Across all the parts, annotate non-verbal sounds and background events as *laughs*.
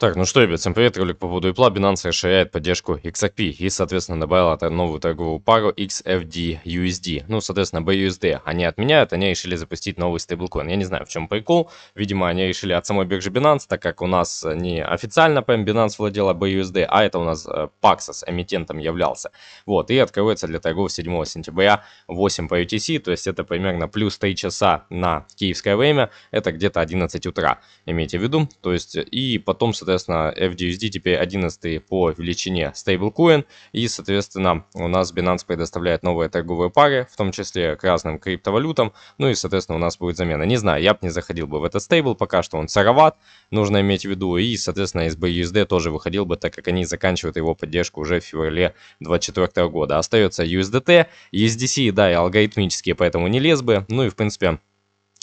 Так, ну что, ребят, всем привет, ролик по поводу Apple. Binance расширяет поддержку XRP и, соответственно, добавила новую торговую пару XFD USD. Ну, соответственно, BUSD они отменяют, они решили запустить новый стейблкоин. Я не знаю, в чем прикол. Видимо, они решили от самой биржи Binance, так как у нас э, не официально прям Binance владела BUSD, а это у нас э, Paxos эмитентом являлся. Вот, и открывается для торгов 7 сентября 8 по UTC, то есть это примерно плюс 3 часа на киевское время, это где-то 11 утра, имейте в виду. То есть, и потом, соответственно, соответственно, FUSD теперь 11 по величине стейблкоин, и, соответственно, у нас Binance предоставляет новые торговые пары, в том числе к разным криптовалютам, ну и, соответственно, у нас будет замена. Не знаю, я бы не заходил бы в этот стейбл, пока что он сыроват, нужно иметь в виду, и, соответственно, SBUSD тоже выходил бы, так как они заканчивают его поддержку уже в феврале 2024 года. Остается USDT, USDC, да, и алгоритмические, поэтому не лез бы, ну и, в принципе,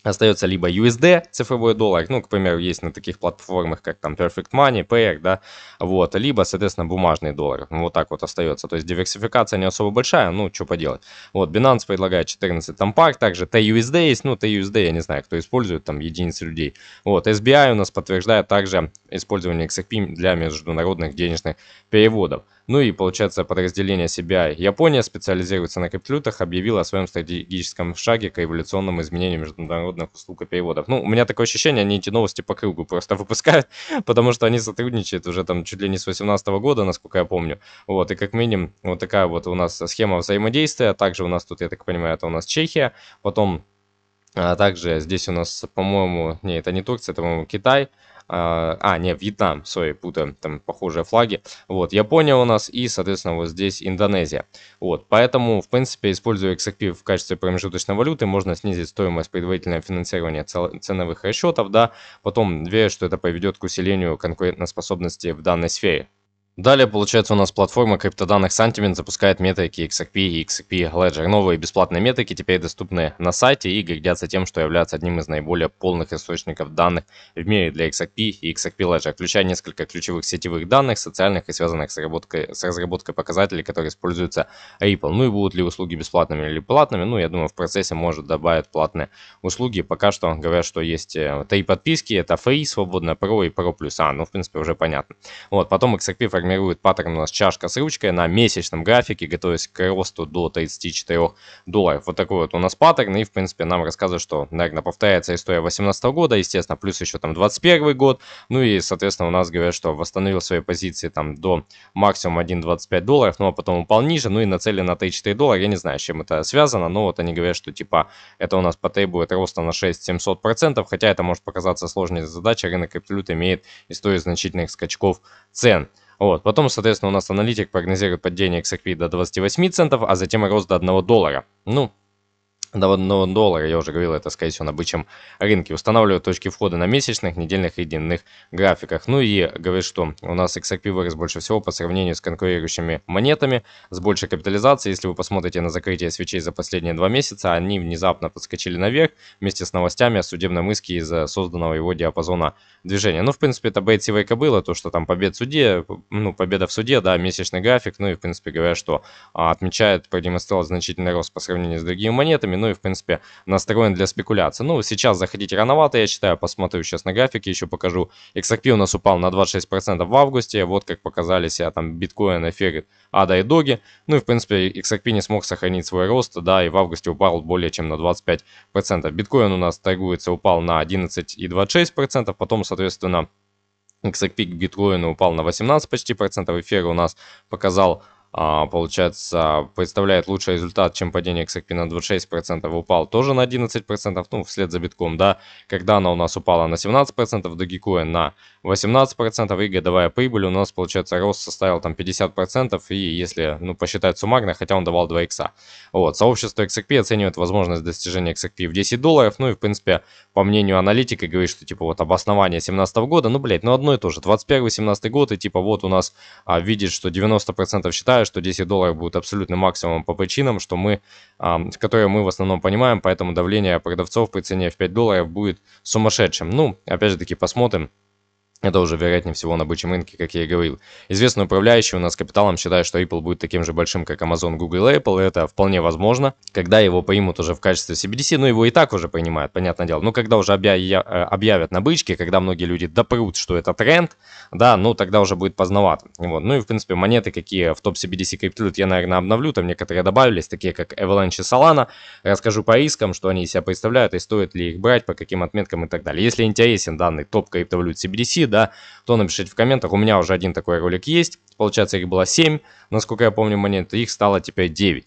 остается либо USD, цифровой доллар, ну, к примеру, есть на таких платформах, как там Perfect Money, PEG, да, вот, либо, соответственно, бумажный доллар, ну, вот так вот остается, то есть диверсификация не особо большая, ну, что поделать, вот, Binance предлагает 14 там пар, также TUSD есть, ну, TUSD, я не знаю, кто использует, там, единицы людей, вот, SBI у нас подтверждает также использование XRP для международных денежных переводов, ну и получается подразделение себя. Япония специализируется на криптовалютах, объявила о своем стратегическом шаге к эволюционному изменению международных услуг и переводов. Ну, у меня такое ощущение, они эти новости по кругу просто *laughs* выпускают, потому что они сотрудничают уже там чуть ли не с 18 года, насколько я помню. Вот, и как минимум вот такая вот у нас схема взаимодействия. Также у нас тут, я так понимаю, это у нас Чехия, потом а также здесь у нас, по-моему, не, это не Турция, это, по-моему, Китай, а, а, не, Вьетнам, сори, путаю, там похожие флаги. Вот, Япония у нас и, соответственно, вот здесь Индонезия. Вот, поэтому, в принципе, используя XRP в качестве промежуточной валюты, можно снизить стоимость предварительного финансирования ценовых расчетов, да, потом верю, что это поведет к усилению конкурентоспособности в данной сфере. Далее, получается, у нас платформа криптоданных Sentiment запускает метрики XRP и XRP Ledger. Новые бесплатные метрики теперь доступны на сайте и гордятся тем, что являются одним из наиболее полных источников данных в мире для XRP и XRP Ledger, включая несколько ключевых сетевых данных, социальных и связанных с, работкой, с разработкой показателей, которые используются Ripple. Ну и будут ли услуги бесплатными или платными, ну я думаю, в процессе может добавить платные услуги. Пока что говорят, что есть э, три подписки, это Free, свободная Pro и Pro Plus. А, ну в принципе уже понятно. Вот, потом XRP формирует паттерн у нас чашка с ручкой на месячном графике, готовясь к росту до 34 долларов. Вот такой вот у нас паттерн. И, в принципе, нам рассказывают, что, наверное, повторяется история 2018 года, естественно, плюс еще там 21 год. Ну и, соответственно, у нас говорят, что восстановил свои позиции там до максимум 1.25 долларов, ну а потом упал ниже, ну и нацелен на 34 доллара. Я не знаю, с чем это связано, но вот они говорят, что типа это у нас потребует роста на 6-700%, хотя это может показаться сложной задачей. Рынок криптовалют имеет историю значительных скачков цен. Вот. Потом, соответственно, у нас аналитик прогнозирует падение XRP до 28 центов, а затем рост до 1 доллара. Ну, до 1 доллара, я уже говорил, это, скорее всего, на бычьем рынке. Устанавливаю точки входа на месячных, недельных и дневных графиках. Ну и говорит, что у нас XRP вырос больше всего по сравнению с конкурирующими монетами, с большей капитализацией. Если вы посмотрите на закрытие свечей за последние два месяца, они внезапно подскочили наверх вместе с новостями о судебном иске из-за созданного его диапазона движения. Ну, в принципе, это бейтсивая было то, что там побед в суде, ну, победа в суде, да, месячный график, ну и, в принципе, говоря, что а, отмечает, продемонстрировал значительный рост по сравнению с другими монетами, ну, ну и, в принципе, настроен для спекуляции. Ну, сейчас заходить рановато, я считаю, посмотрю сейчас на графике, еще покажу. XRP у нас упал на 26% в августе, вот как показали себя там биткоин, эфир, ада и доги. Ну и, в принципе, XRP не смог сохранить свой рост, да, и в августе упал более чем на 25%. Биткоин у нас торгуется, упал на 11,26%, потом, соответственно, XRP к биткоину упал на 18 почти процентов, эфир у нас показал а, получается, представляет лучший результат, чем падение XRP на 26%, упал тоже на 11%, ну, вслед за битком, да, когда она у нас упала на 17%, Dogecoin на 18%, и годовая прибыль у нас, получается, рост составил там 50%, и если, ну, посчитать суммарно, хотя он давал 2 икса. Вот, сообщество XRP оценивает возможность достижения XRP в 10 долларов, ну, и, в принципе, по мнению аналитика, говорит, что, типа, вот обоснование 17 года, ну, блядь, ну, одно и то же, 21-17 год, и, типа, вот у нас а, видит, что 90% считают, считаю, что 10 долларов будет абсолютно максимумом по причинам, что мы, а, которые мы в основном понимаем, поэтому давление продавцов при цене в 5 долларов будет сумасшедшим. Ну, опять же таки, посмотрим, это уже, вероятнее всего, на бычьем рынке, как я и говорил. Известные управляющие у нас капиталом считают, что Apple будет таким же большим, как Amazon, Google и Apple. И это вполне возможно, когда его примут уже в качестве CBDC. Ну, его и так уже понимают, понятное дело. Но когда уже э, объявят на бычке, когда многие люди допрут, что это тренд, да, ну, тогда уже будет поздновато. Вот. Ну, и, в принципе, монеты, какие в топ CBDC криптовалют, я, наверное, обновлю. Там некоторые добавились, такие как Avalanche и Solana. Расскажу по рискам, что они из себя представляют и стоит ли их брать, по каким отметкам и так далее. Если интересен данный топ криптовалют CBDC, да, то напишите в комментах. У меня уже один такой ролик есть. Получается, их было 7. Насколько я помню, монет их стало теперь 9.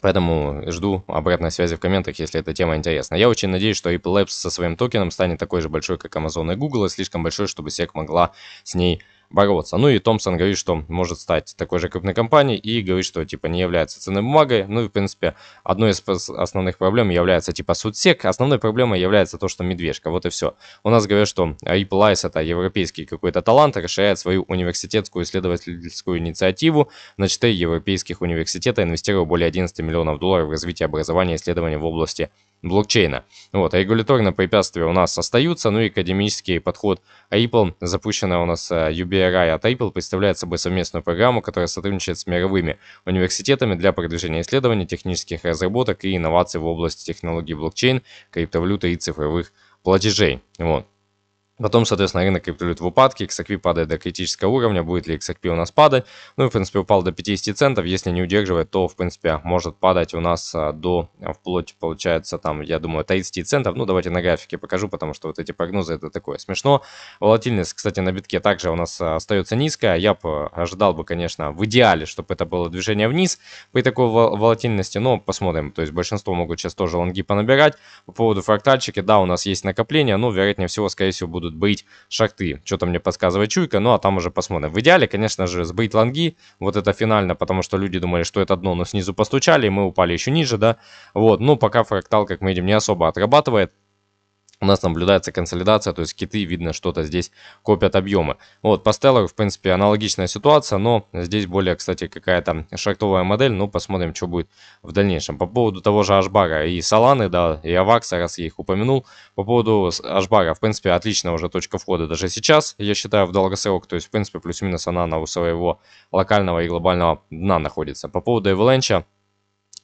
Поэтому жду обратной связи в комментах, если эта тема интересна. Я очень надеюсь, что Apple Labs со своим токеном станет такой же большой, как Amazon и Google, и слишком большой, чтобы SEC могла с ней бороться. Ну и Томпсон говорит, что может стать такой же крупной компанией и говорит, что типа не является ценной бумагой. Ну и в принципе одной из основных проблем является типа судсек. Основной проблемой является то, что медвежка. Вот и все. У нас говорят, что Ripple Ice это европейский какой-то талант, расширяет свою университетскую исследовательскую инициативу на 4 европейских университета, инвестируя более 11 миллионов долларов в развитие образования и исследований в области блокчейна. Вот, а регуляторные препятствия у нас остаются, ну и академический подход Apple, запущенная у нас э, UBRI от Apple, представляет собой совместную программу, которая сотрудничает с мировыми университетами для продвижения исследований, технических разработок и инноваций в области технологий блокчейн, криптовалюты и цифровых платежей. Вот. Потом, соответственно, рынок капитулирует в упадке, XRP падает до критического уровня, будет ли XRP у нас падать. Ну и, в принципе, упал до 50 центов, если не удерживает, то, в принципе, может падать у нас а, до, а, вплоть, получается, там, я думаю, 30 центов. Ну, давайте на графике покажу, потому что вот эти прогнозы, это такое смешно. Волатильность, кстати, на битке также у нас а, остается низкая. Я бы ожидал бы, конечно, в идеале, чтобы это было движение вниз при такой волатильности, но посмотрим. То есть большинство могут сейчас тоже лонги понабирать. По поводу фрактальчики, да, у нас есть накопление, но, вероятнее всего, скорее всего, будут будут бейт шахты. Что-то мне подсказывает чуйка, ну а там уже посмотрим. В идеале, конечно же, сбыть лонги, вот это финально, потому что люди думали, что это дно, но снизу постучали, и мы упали еще ниже, да. Вот, ну пока фрактал, как мы видим, не особо отрабатывает у нас наблюдается консолидация, то есть киты, видно, что-то здесь копят объемы. Вот, по стеллу, в принципе, аналогичная ситуация, но здесь более, кстати, какая-то шахтовая модель. Ну, посмотрим, что будет в дальнейшем. По поводу того же Ашбара и Саланы, да, и Авакса, раз я их упомянул. По поводу Ашбара, в принципе, отличная уже точка входа даже сейчас, я считаю, в долгосрок. То есть, в принципе, плюс-минус она на у своего локального и глобального дна находится. По поводу Эваленча,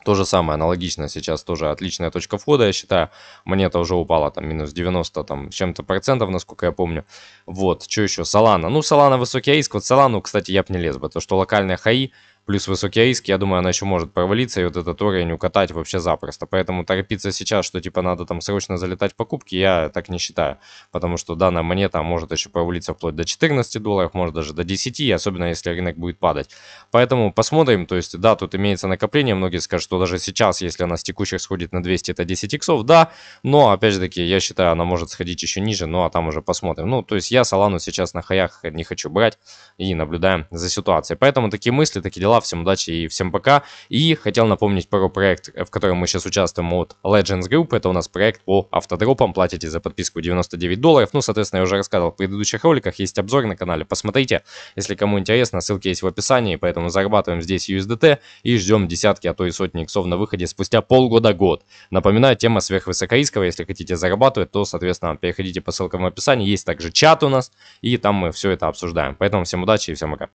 то же самое, аналогично сейчас тоже отличная точка входа, я считаю. Монета уже упала там минус 90 там чем-то процентов, насколько я помню. Вот, что еще? Солана. Ну, Солана высокий риск. Вот Солану, кстати, я бы не лез бы, то что локальные хаи Плюс высокие риск, я думаю, она еще может провалиться и вот этот уровень укатать вообще запросто. Поэтому торопиться сейчас, что типа надо там срочно залетать в покупки, я так не считаю. Потому что данная монета может еще провалиться вплоть до 14 долларов, может даже до 10, особенно если рынок будет падать. Поэтому посмотрим, то есть да, тут имеется накопление, многие скажут, что даже сейчас, если она с текущих сходит на 200, это 10 иксов, да, но опять же таки, я считаю, она может сходить еще ниже, ну а там уже посмотрим. Ну, то есть я Солану сейчас на хаях не хочу брать и наблюдаем за ситуацией. Поэтому такие мысли, такие дела канала. Всем удачи и всем пока. И хотел напомнить про проект, в котором мы сейчас участвуем от Legends Group. Это у нас проект по автодропам. Платите за подписку 99 долларов. Ну, соответственно, я уже рассказывал в предыдущих роликах. Есть обзор на канале. Посмотрите, если кому интересно, ссылки есть в описании. Поэтому зарабатываем здесь USDT и ждем десятки, а то и сотни иксов на выходе спустя полгода-год. Напоминаю, тема сверхвысокорисковая. Если хотите зарабатывать, то, соответственно, переходите по ссылкам в описании. Есть также чат у нас, и там мы все это обсуждаем. Поэтому всем удачи и всем пока.